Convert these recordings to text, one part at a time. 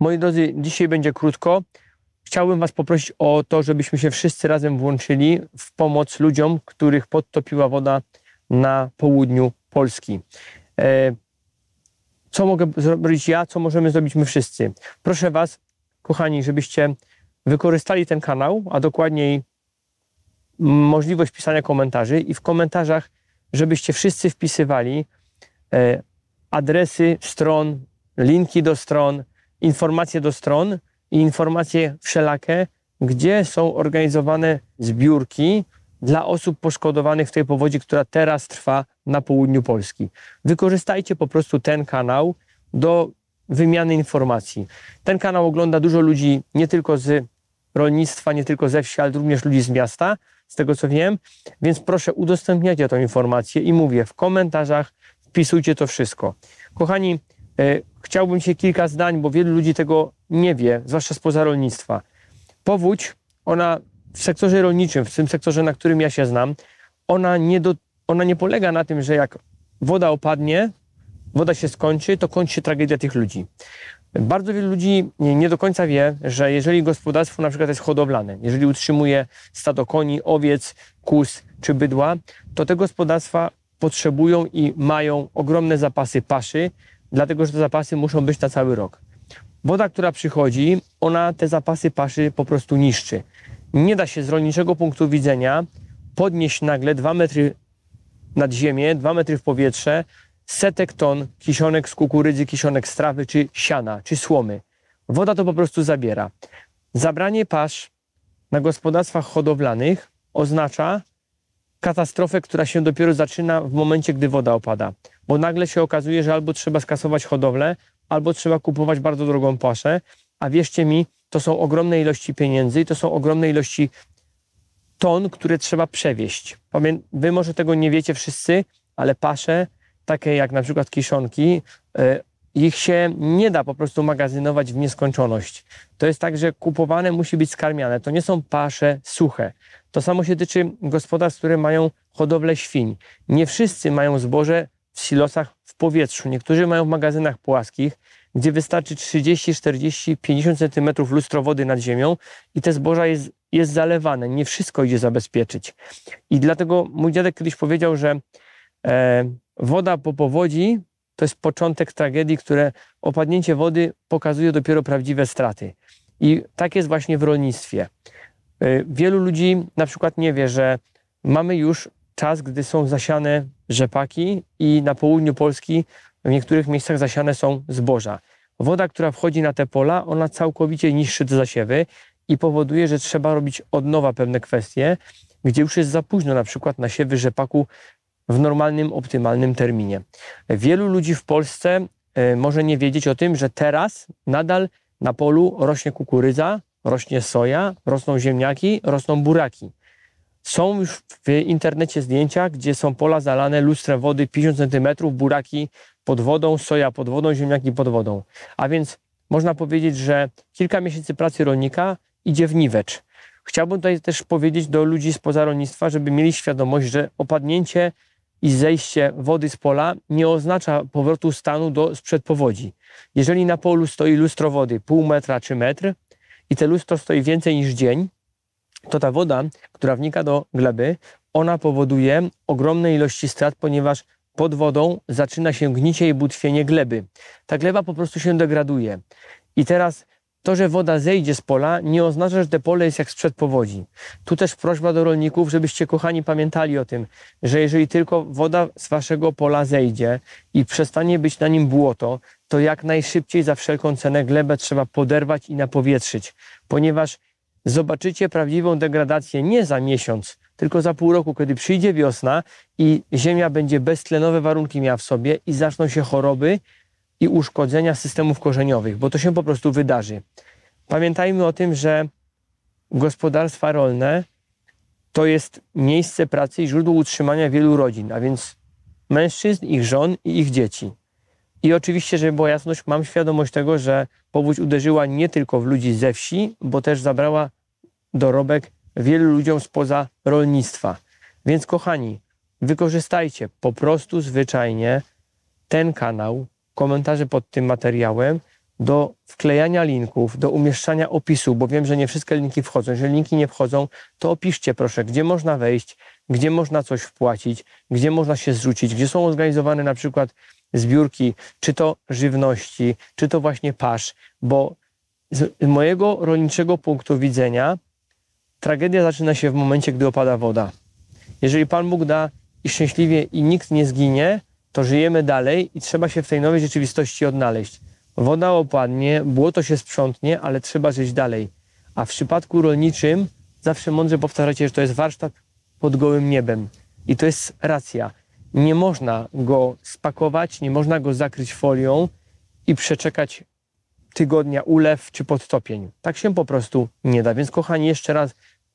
Moi drodzy, dzisiaj będzie krótko. Chciałbym Was poprosić o to, żebyśmy się wszyscy razem włączyli w pomoc ludziom, których podtopiła woda na południu Polski. E, co mogę zrobić ja, co możemy zrobić my wszyscy? Proszę Was, kochani, żebyście wykorzystali ten kanał, a dokładniej możliwość pisania komentarzy i w komentarzach, żebyście wszyscy wpisywali e, adresy stron, linki do stron, informacje do stron i informacje wszelakie, gdzie są organizowane zbiórki dla osób poszkodowanych w tej powodzi, która teraz trwa na południu Polski. Wykorzystajcie po prostu ten kanał do wymiany informacji. Ten kanał ogląda dużo ludzi nie tylko z rolnictwa, nie tylko ze wsi, ale również ludzi z miasta, z tego co wiem, więc proszę udostępniajcie tę informację i mówię w komentarzach, wpisujcie to wszystko. Kochani, E, chciałbym się kilka zdań, bo wielu ludzi tego nie wie, zwłaszcza spoza rolnictwa. Powódź, ona w sektorze rolniczym, w tym sektorze, na którym ja się znam, ona nie, do, ona nie polega na tym, że jak woda opadnie, woda się skończy, to kończy się tragedia tych ludzi. Bardzo wielu ludzi nie do końca wie, że jeżeli gospodarstwo na przykład jest hodowlane, jeżeli utrzymuje stado koni, owiec, kóz czy bydła, to te gospodarstwa potrzebują i mają ogromne zapasy paszy, dlatego że te zapasy muszą być na cały rok. Woda, która przychodzi, ona te zapasy paszy po prostu niszczy. Nie da się z rolniczego punktu widzenia podnieść nagle 2 metry nad ziemię, 2 metry w powietrze, setek ton kisionek z kukurydzy, kisionek z trawy, czy siana, czy słomy. Woda to po prostu zabiera. Zabranie pasz na gospodarstwach hodowlanych oznacza, katastrofę, która się dopiero zaczyna w momencie, gdy woda opada. Bo nagle się okazuje, że albo trzeba skasować hodowlę, albo trzeba kupować bardzo drogą paszę, a wierzcie mi, to są ogromne ilości pieniędzy i to są ogromne ilości ton, które trzeba przewieźć. Pamię Wy może tego nie wiecie wszyscy, ale pasze, takie jak na przykład kiszonki, e, ich się nie da po prostu magazynować w nieskończoność. To jest tak, że kupowane musi być skarmiane. To nie są pasze suche. To samo się tyczy gospodarstw, które mają hodowlę świń. Nie wszyscy mają zboże w silosach w powietrzu. Niektórzy mają w magazynach płaskich, gdzie wystarczy 30, 40, 50 cm lustrowody nad ziemią i te zboża jest, jest zalewane. Nie wszystko idzie zabezpieczyć. I dlatego mój dziadek kiedyś powiedział, że e, woda po powodzi to jest początek tragedii, które opadnięcie wody pokazuje dopiero prawdziwe straty. I tak jest właśnie w rolnictwie. Y, wielu ludzi na przykład nie wie, że mamy już czas, gdy są zasiane rzepaki i na południu Polski w niektórych miejscach zasiane są zboża. Woda, która wchodzi na te pola, ona całkowicie niszczy te zasiewy i powoduje, że trzeba robić od nowa pewne kwestie, gdzie już jest za późno na przykład na siewy rzepaku w normalnym, optymalnym terminie. Wielu ludzi w Polsce e, może nie wiedzieć o tym, że teraz nadal na polu rośnie kukurydza, rośnie soja, rosną ziemniaki, rosną buraki. Są już w internecie zdjęcia, gdzie są pola zalane lustrem wody 50 cm, buraki pod wodą, soja pod wodą, ziemniaki pod wodą. A więc można powiedzieć, że kilka miesięcy pracy rolnika idzie w niwecz. Chciałbym tutaj też powiedzieć do ludzi spoza rolnictwa, żeby mieli świadomość, że opadnięcie i zejście wody z pola nie oznacza powrotu stanu do sprzed powodzi. Jeżeli na polu stoi lustro wody pół metra czy metr i te lustro stoi więcej niż dzień, to ta woda, która wnika do gleby, ona powoduje ogromne ilości strat, ponieważ pod wodą zaczyna się gnicie i butwienie gleby. Ta gleba po prostu się degraduje. I teraz to, że woda zejdzie z pola, nie oznacza, że te pole jest jak sprzed powodzi. Tu też prośba do rolników, żebyście kochani pamiętali o tym, że jeżeli tylko woda z waszego pola zejdzie i przestanie być na nim błoto, to jak najszybciej za wszelką cenę glebę trzeba poderwać i napowietrzyć, ponieważ zobaczycie prawdziwą degradację nie za miesiąc, tylko za pół roku, kiedy przyjdzie wiosna i ziemia będzie beztlenowe warunki miała w sobie i zaczną się choroby, i uszkodzenia systemów korzeniowych, bo to się po prostu wydarzy. Pamiętajmy o tym, że gospodarstwa rolne to jest miejsce pracy i źródło utrzymania wielu rodzin, a więc mężczyzn, ich żon i ich dzieci. I oczywiście, żeby była jasność, mam świadomość tego, że powódź uderzyła nie tylko w ludzi ze wsi, bo też zabrała dorobek wielu ludziom spoza rolnictwa. Więc kochani, wykorzystajcie po prostu zwyczajnie ten kanał, komentarze pod tym materiałem do wklejania linków, do umieszczania opisu, bo wiem, że nie wszystkie linki wchodzą. Jeżeli linki nie wchodzą, to opiszcie proszę, gdzie można wejść, gdzie można coś wpłacić, gdzie można się zrzucić, gdzie są organizowane na przykład zbiórki, czy to żywności, czy to właśnie pasz, bo z mojego rolniczego punktu widzenia tragedia zaczyna się w momencie, gdy opada woda. Jeżeli Pan Bóg da i szczęśliwie i nikt nie zginie, to żyjemy dalej i trzeba się w tej nowej rzeczywistości odnaleźć. Woda opadnie, błoto się sprzątnie, ale trzeba żyć dalej. A w przypadku rolniczym zawsze mądrze powtarzacie, że to jest warsztat pod gołym niebem. I to jest racja. Nie można go spakować, nie można go zakryć folią i przeczekać tygodnia ulew czy podtopień. Tak się po prostu nie da. Więc kochani, jeszcze raz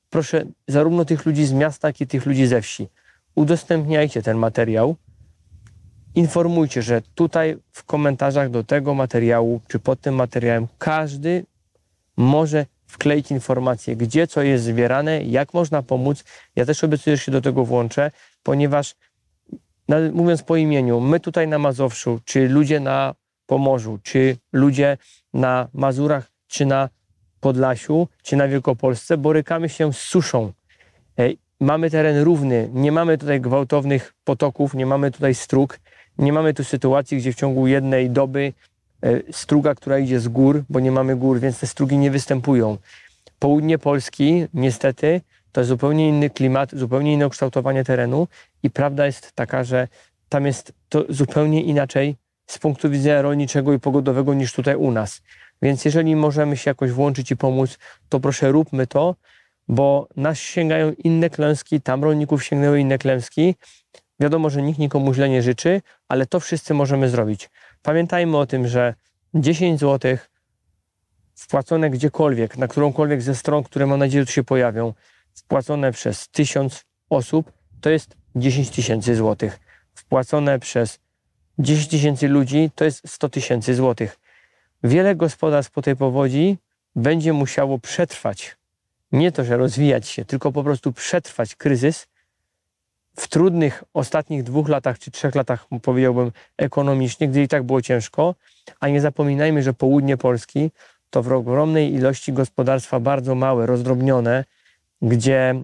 proszę zarówno tych ludzi z miasta, jak i tych ludzi ze wsi. Udostępniajcie ten materiał informujcie, że tutaj w komentarzach do tego materiału, czy pod tym materiałem, każdy może wkleić informację, gdzie co jest zbierane, jak można pomóc. Ja też obiecuję, że się do tego włączę, ponieważ mówiąc po imieniu, my tutaj na Mazowszu, czy ludzie na Pomorzu, czy ludzie na Mazurach, czy na Podlasiu, czy na Wielkopolsce, borykamy się z suszą. E, mamy teren równy, nie mamy tutaj gwałtownych potoków, nie mamy tutaj strug, nie mamy tu sytuacji, gdzie w ciągu jednej doby e, struga, która idzie z gór, bo nie mamy gór, więc te strugi nie występują. Południe Polski, niestety, to jest zupełnie inny klimat, zupełnie inne kształtowanie terenu i prawda jest taka, że tam jest to zupełnie inaczej z punktu widzenia rolniczego i pogodowego niż tutaj u nas. Więc jeżeli możemy się jakoś włączyć i pomóc, to proszę róbmy to, bo nas sięgają inne klęski, tam rolników sięgnęły inne klęski Wiadomo, że nikt nikomu źle nie życzy, ale to wszyscy możemy zrobić. Pamiętajmy o tym, że 10 zł wpłacone gdziekolwiek, na którąkolwiek ze stron, które mam nadzieję tu się pojawią, wpłacone przez 1000 osób, to jest 10 tysięcy złotych. Wpłacone przez 10 tysięcy ludzi to jest 100 tysięcy złotych. Wiele gospodarstw po tej powodzi będzie musiało przetrwać. Nie to, że rozwijać się, tylko po prostu przetrwać kryzys, w trudnych ostatnich dwóch latach czy trzech latach, powiedziałbym, ekonomicznie, gdzie i tak było ciężko, a nie zapominajmy, że południe Polski to w ogromnej ilości gospodarstwa bardzo małe, rozdrobnione, gdzie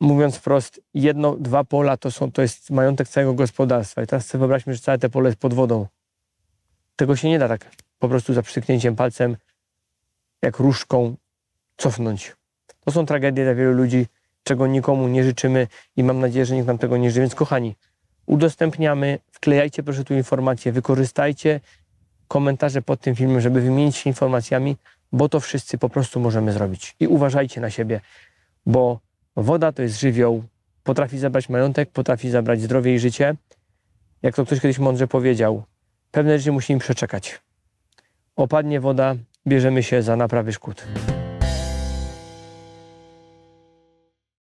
mówiąc wprost, jedno, dwa pola to, są, to jest majątek całego gospodarstwa. I teraz sobie wyobraźmy, że całe te pole jest pod wodą. Tego się nie da tak po prostu za przyknięciem palcem, jak różką, cofnąć. To są tragedie dla wielu ludzi, czego nikomu nie życzymy i mam nadzieję, że nikt nam tego nie życzy. Więc kochani, udostępniamy, wklejajcie proszę tu informacje, wykorzystajcie komentarze pod tym filmem, żeby wymienić się informacjami, bo to wszyscy po prostu możemy zrobić. I uważajcie na siebie, bo woda to jest żywioł, potrafi zabrać majątek, potrafi zabrać zdrowie i życie. Jak to ktoś kiedyś mądrze powiedział, pewne rzeczy musimy przeczekać. Opadnie woda, bierzemy się za naprawy szkód.